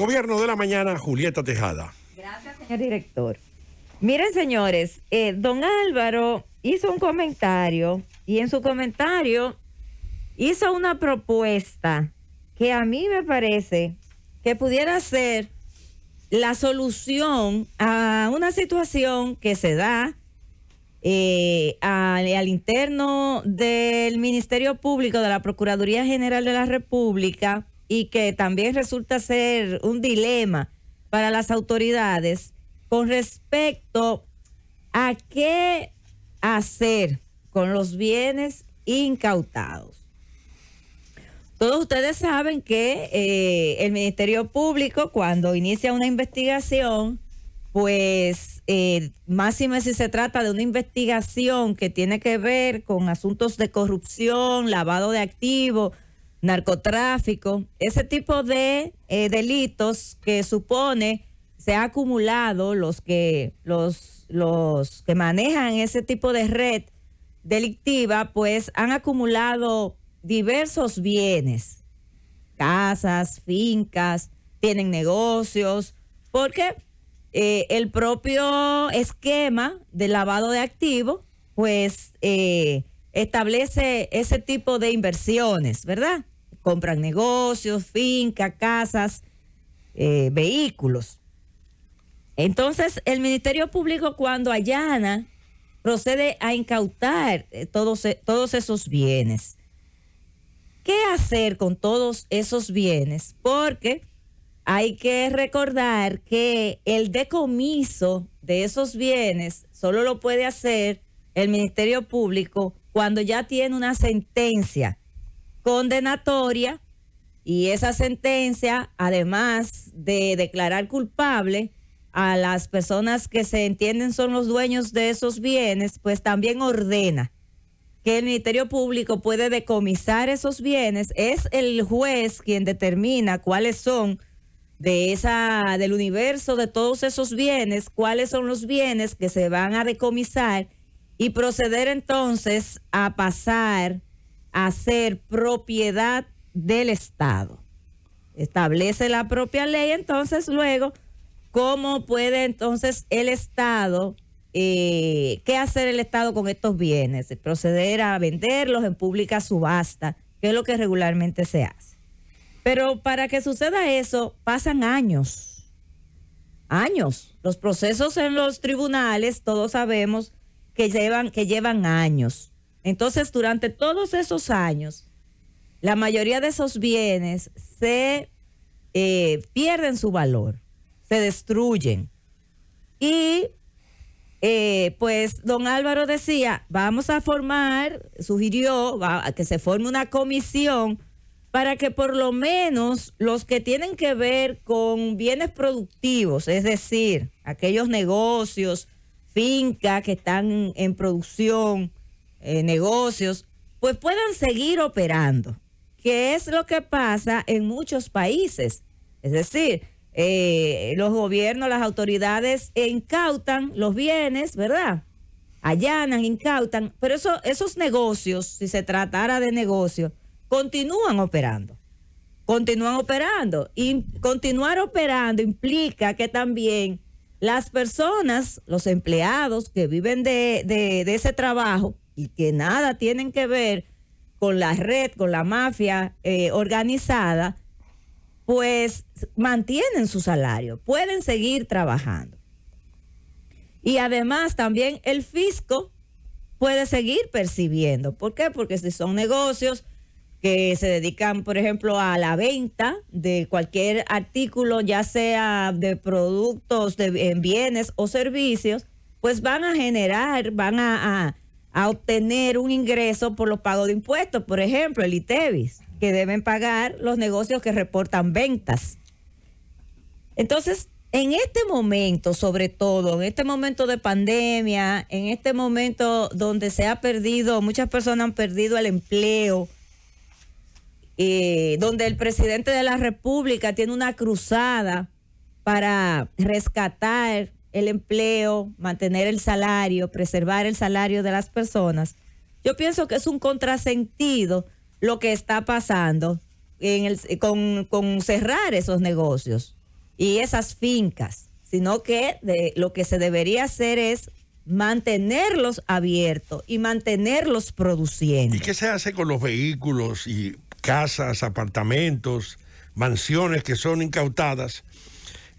gobierno de la mañana, Julieta Tejada. Gracias, señor director. Miren, señores, eh, don Álvaro hizo un comentario y en su comentario hizo una propuesta que a mí me parece que pudiera ser la solución a una situación que se da eh, al, al, interno del Ministerio Público de la Procuraduría General de la República y que también resulta ser un dilema para las autoridades con respecto a qué hacer con los bienes incautados. Todos ustedes saben que eh, el Ministerio Público cuando inicia una investigación, pues eh, y máxime si se trata de una investigación que tiene que ver con asuntos de corrupción, lavado de activos, narcotráfico, ese tipo de eh, delitos que supone se ha acumulado los que los los que manejan ese tipo de red delictiva, pues han acumulado diversos bienes, casas, fincas, tienen negocios, porque eh, el propio esquema de lavado de activos, pues eh, establece ese tipo de inversiones, ¿verdad? compran negocios, fincas, casas, eh, vehículos. Entonces, el Ministerio Público cuando allana procede a incautar eh, todos, e, todos esos bienes. ¿Qué hacer con todos esos bienes? Porque hay que recordar que el decomiso de esos bienes solo lo puede hacer el Ministerio Público cuando ya tiene una sentencia condenatoria y esa sentencia, además de declarar culpable a las personas que se entienden son los dueños de esos bienes, pues también ordena que el Ministerio Público puede decomisar esos bienes. Es el juez quien determina cuáles son de esa del universo de todos esos bienes, cuáles son los bienes que se van a decomisar y proceder entonces a pasar a ser propiedad del Estado. Establece la propia ley, entonces luego, ¿cómo puede entonces el Estado, eh, qué hacer el Estado con estos bienes? Proceder a venderlos en pública subasta, que es lo que regularmente se hace. Pero para que suceda eso, pasan años, años. Los procesos en los tribunales, todos sabemos que llevan, que llevan años entonces, durante todos esos años, la mayoría de esos bienes se eh, pierden su valor, se destruyen. Y eh, pues don Álvaro decía, vamos a formar, sugirió que se forme una comisión para que por lo menos los que tienen que ver con bienes productivos, es decir, aquellos negocios, fincas que están en producción, eh, negocios, pues puedan seguir operando, que es lo que pasa en muchos países. Es decir, eh, los gobiernos, las autoridades incautan los bienes, ¿verdad? Allanan, incautan, pero esos negocios, si se tratara de negocios, continúan operando. Continúan operando. Y continuar operando implica que también las personas, los empleados que viven de ese trabajo, y que nada tienen que ver con la red, con la mafia eh, organizada, pues mantienen su salario, pueden seguir trabajando. Y además también el fisco puede seguir percibiendo. ¿Por qué? Porque si son negocios que se dedican, por ejemplo, a la venta de cualquier artículo, ya sea de productos, de bienes o servicios, pues van a generar, van a a obtener un ingreso por los pagos de impuestos, por ejemplo, el ITEVIS, que deben pagar los negocios que reportan ventas. Entonces, en este momento, sobre todo, en este momento de pandemia, en este momento donde se ha perdido, muchas personas han perdido el empleo, eh, donde el presidente de la República tiene una cruzada para rescatar el empleo, mantener el salario, preservar el salario de las personas. Yo pienso que es un contrasentido lo que está pasando con, cerrar esos negocios y esas fincas, sino que lo que se debería hacer es mantenerlos abiertos y mantenerlos produciendo. ¿Y qué se hace con los vehículos y casas, apartamentos, mansiones que son incautadas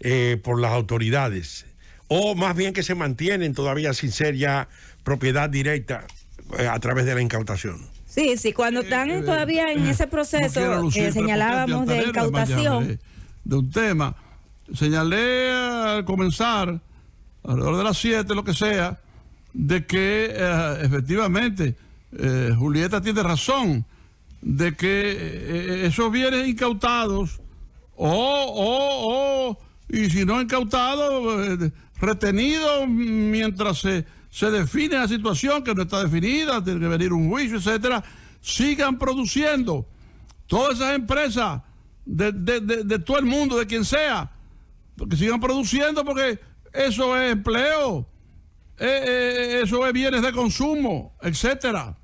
eh, por las autoridades? o más bien que se mantienen todavía sin ser ya propiedad directa eh, a través de la incautación. Sí, sí, cuando eh, están eh, todavía en ese proceso, que señalábamos de incautación. De, un tema, señalé al comenzar, alrededor de las 7, lo que sea, de que efectivamente Julieta tiene razón de que esos bienes incautados o, o y si no incautado, eh, retenido mientras se, define la situación que no está definida, tiene que venir un juicio, etcétera, sigan produciendo. Todas esas empresas de, todo el mundo, de quien sea, que sigan produciendo porque eso es empleo, eh, eh, eso es bienes de consumo, etcétera.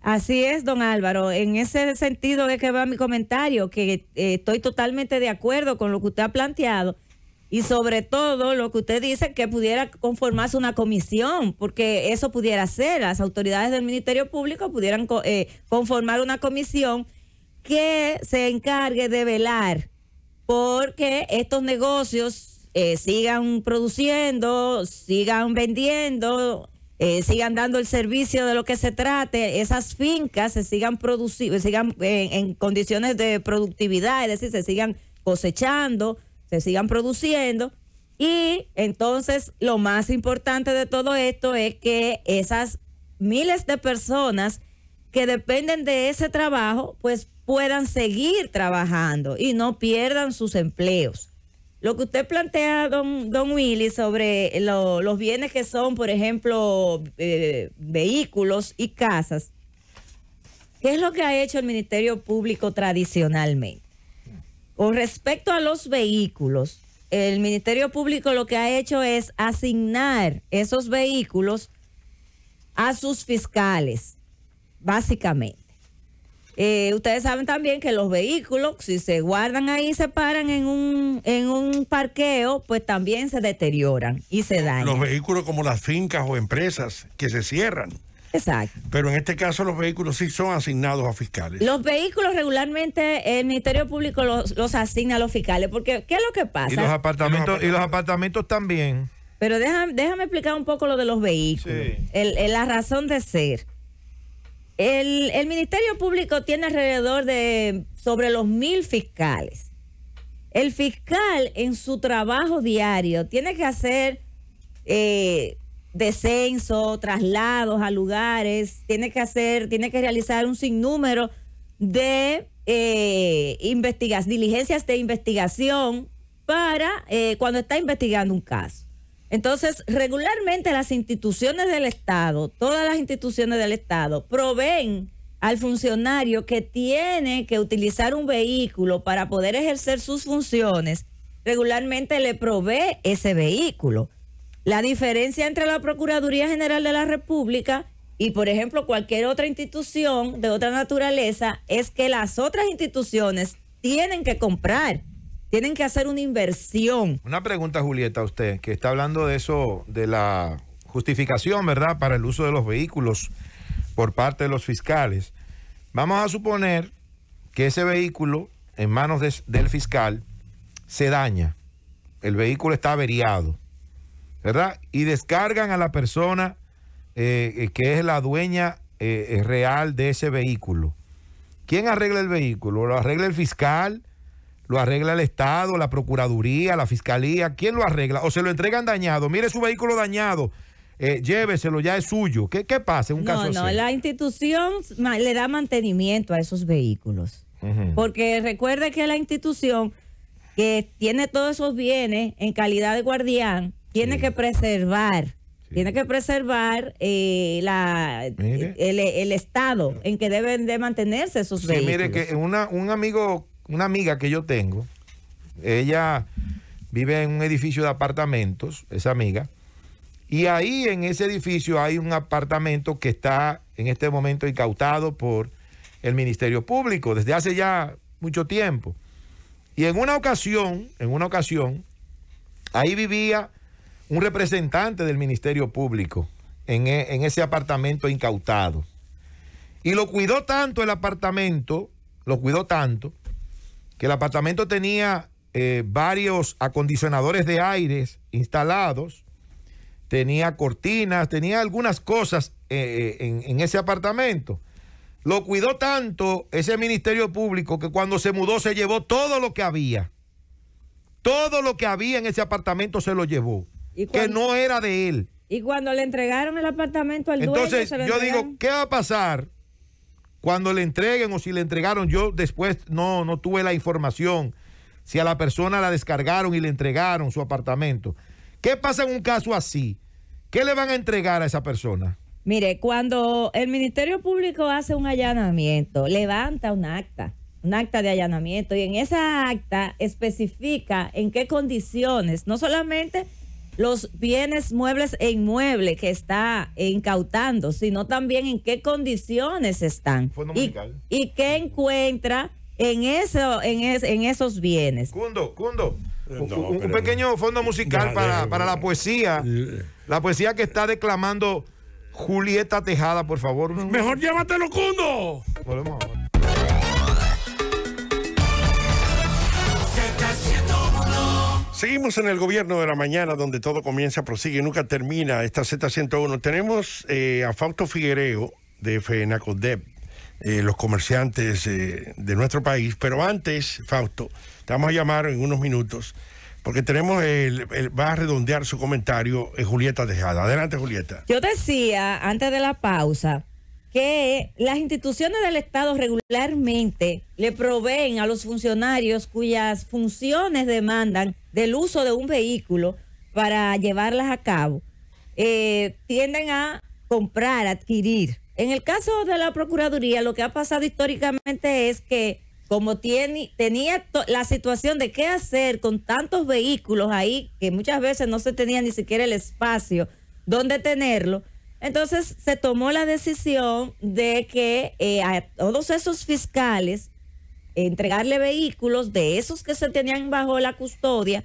Así es, don Álvaro. En ese sentido de que va mi comentario, que eh, estoy totalmente de acuerdo con lo que usted ha planteado y sobre todo lo que usted dice, que pudiera conformarse una comisión, porque eso pudiera ser, las autoridades del Ministerio Público pudieran eh, conformar una comisión que se encargue de velar porque estos negocios eh, sigan produciendo, sigan vendiendo eh, sigan dando el servicio de lo que se trate, esas fincas se sigan produciendo, sigan en, eh, en, condiciones de productividad, es decir, se sigan cosechando, se sigan produciendo. Y entonces lo más importante de todo esto es que esas miles de personas que dependen de ese trabajo, pues puedan seguir trabajando y no pierdan sus empleos. Lo que usted plantea, don, don Willy, sobre los bienes que son, por ejemplo, eh, vehículos y casas, ¿qué es lo que ha hecho el Ministerio Público tradicionalmente? Con respecto a los vehículos, el Ministerio Público lo que ha hecho es asignar esos vehículos a sus fiscales, básicamente. Eh, ustedes saben también que los vehículos, si se guardan ahí, se paran en un, parqueo, pues también se deterioran y se dañan. Los vehículos como las fincas o empresas que se cierran. Exacto. Pero en este caso los vehículos sí son asignados a fiscales. Los vehículos regularmente eh, el Ministerio Público los, los asigna a los fiscales, porque ¿qué es lo que pasa? Y los apartamentos, y los apartamentos también. Pero déjame, explicar un poco lo de los vehículos, la razón de ser. El, Ministerio Público tiene alrededor de sobre los mil fiscales. El fiscal en su trabajo diario tiene que hacer eh, descenso, traslados a lugares, tiene que hacer, tiene que realizar un sinnúmero de eh, diligencias de investigación para eh, cuando está investigando un caso. Entonces, regularmente las instituciones del Estado, todas las instituciones del Estado, proveen al funcionario que tiene que utilizar un vehículo para poder ejercer sus funciones, regularmente le provee ese vehículo. La diferencia entre la Procuraduría General de la República y, por ejemplo, cualquier otra institución de otra naturaleza es que las otras instituciones tienen que comprar tienen que hacer una inversión. Una pregunta, Julieta, a usted, que está hablando de eso, de la justificación, ¿verdad?, para el uso de los vehículos por parte de los fiscales. Vamos a suponer que ese vehículo en manos del fiscal se daña, el vehículo está averiado, ¿verdad? Y descargan a la persona eh, eh, que es la dueña eh, real de ese vehículo. ¿Quién arregla el vehículo? ¿Lo arregla el fiscal? lo arregla el Estado, la Procuraduría, la Fiscalía, ¿quién lo arregla? O se lo entregan dañado, mire su vehículo dañado. Eh, lléveselo, ya es suyo. ¿Qué, qué pasa en un no, No, la institución le da mantenimiento a esos vehículos. Porque recuerde que la institución que tiene todos esos bienes en calidad de guardián, tiene que preservar Tiene que preservar eh, el, estado en que deben de mantenerse esos sí, Mire que un amigo una amiga que yo tengo, ella vive en un edificio de apartamentos, esa amiga, y ahí en ese edificio hay un apartamento que está en este momento incautado por el Ministerio Público desde hace ya mucho tiempo. Y en una ocasión, en una ocasión, ahí vivía un representante del Ministerio Público en, e, en ese apartamento incautado. Y lo cuidó tanto el apartamento, lo cuidó tanto, que el apartamento tenía eh, varios acondicionadores de aires instalados, tenía cortinas, tenía algunas cosas eh, eh, en, ese apartamento. Lo cuidó tanto ese Ministerio Público que cuando se mudó se llevó todo lo que había. Todo lo que había en ese apartamento se lo llevó, que no era de él. Y cuando le entregaron el apartamento al dueño, yo digo, ¿qué va a pasar? cuando le entreguen o si le entregaron, yo después no, no tuve la información, si a la persona la descargaron y le entregaron su apartamento. ¿Qué pasa en un caso así? ¿Qué le van a entregar a esa persona? Mire, cuando el Ministerio Público hace un allanamiento, levanta un acta, un acta de allanamiento, y en esa acta especifica en qué condiciones, no solamente los bienes muebles e inmuebles que está incautando, sino también en qué condiciones están y, y, qué encuentra en, en, esos bienes. Cundo, Cundo. un, pequeño fondo musical para, la poesía. La poesía que está declamando Julieta Tejada, por favor. Mejor llévatelo, Cundo. Volvemos Seguimos en el gobierno de la mañana, donde todo comienza, prosigue, nunca termina esta Z101. Tenemos eh, a Fausto Figuereo de FENACODEP, eh, los comerciantes eh, de nuestro país. Pero antes, Fausto, te vamos a llamar en unos minutos, porque tenemos el, va a redondear su comentario Julieta Dejada. Adelante, Julieta. Yo decía antes de la pausa que las instituciones del Estado regularmente le proveen a los funcionarios cuyas funciones demandan del uso de un vehículo para llevarlas a cabo, eh, tienden a comprar, adquirir. En el caso de la Procuraduría, lo que ha pasado históricamente es que como tiene, tenía la situación de qué hacer con tantos vehículos ahí, que muchas veces no se tenía ni siquiera el espacio donde tenerlo, entonces se tomó la decisión de que eh, a todos esos fiscales entregarle vehículos de esos que se tenían bajo la custodia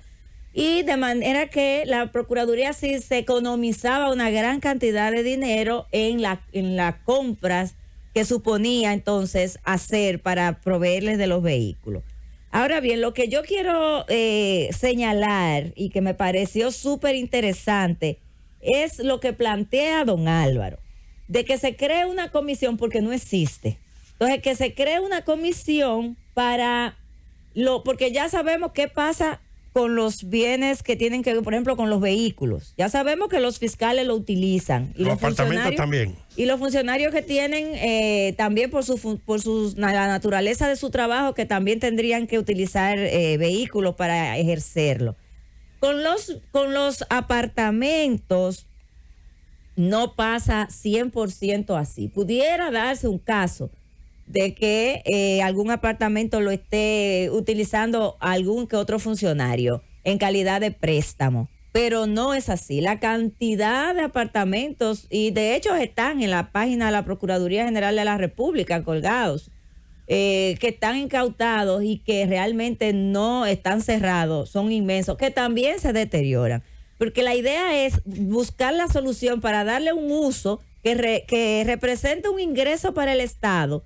y de manera que la Procuraduría sí se economizaba una gran cantidad de dinero en, en las compras que suponía entonces hacer para proveerles de los vehículos. Ahora bien, lo que yo quiero eh, señalar y que me pareció súper interesante es lo que plantea don Álvaro, de que se cree una comisión porque no existe. Entonces, que se cree una comisión para lo, porque ya sabemos qué pasa con los bienes que tienen que ver, por ejemplo, con los vehículos. Ya sabemos que los fiscales lo utilizan. Y los, apartamentos también. Y los funcionarios que tienen eh, también por, su, por su la naturaleza de su trabajo, que también tendrían que utilizar eh, vehículos para ejercerlo. Con los, con los apartamentos no pasa 100% así. Pudiera darse un caso de que eh, algún apartamento lo esté utilizando algún que otro funcionario en calidad de préstamo, pero no es así. La cantidad de apartamentos, y de hecho están en la página de la Procuraduría General de la República colgados, eh, que están incautados y que realmente no están cerrados, son inmensos, que también se deterioran. Porque la idea es buscar la solución para darle un uso que, represente un ingreso para el Estado.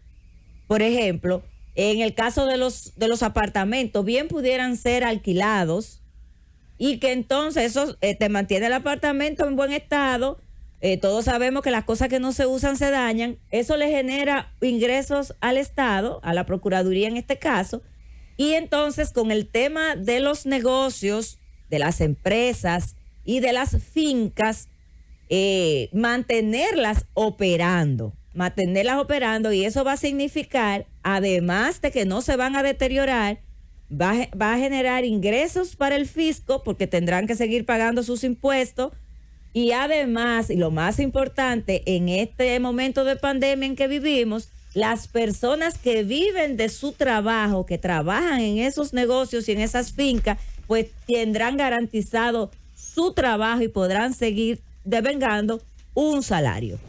Por ejemplo, en el caso de los, de los apartamentos, bien pudieran ser alquilados y que entonces eso eh, te mantiene el apartamento en buen estado eh, todos sabemos que las cosas que no se usan se dañan, eso le genera ingresos al Estado, a la Procuraduría en este caso, y entonces con el tema de los negocios, de las empresas y de las fincas, eh, mantenerlas operando, mantenerlas operando, y eso va a significar, además de que no se van a deteriorar, va a generar ingresos para el fisco porque tendrán que seguir pagando sus impuestos y además, y lo más importante, en este momento de pandemia en que vivimos, las personas que viven de su trabajo, que trabajan en esos negocios y en esas fincas, pues tendrán garantizado su trabajo y podrán seguir devengando un salario.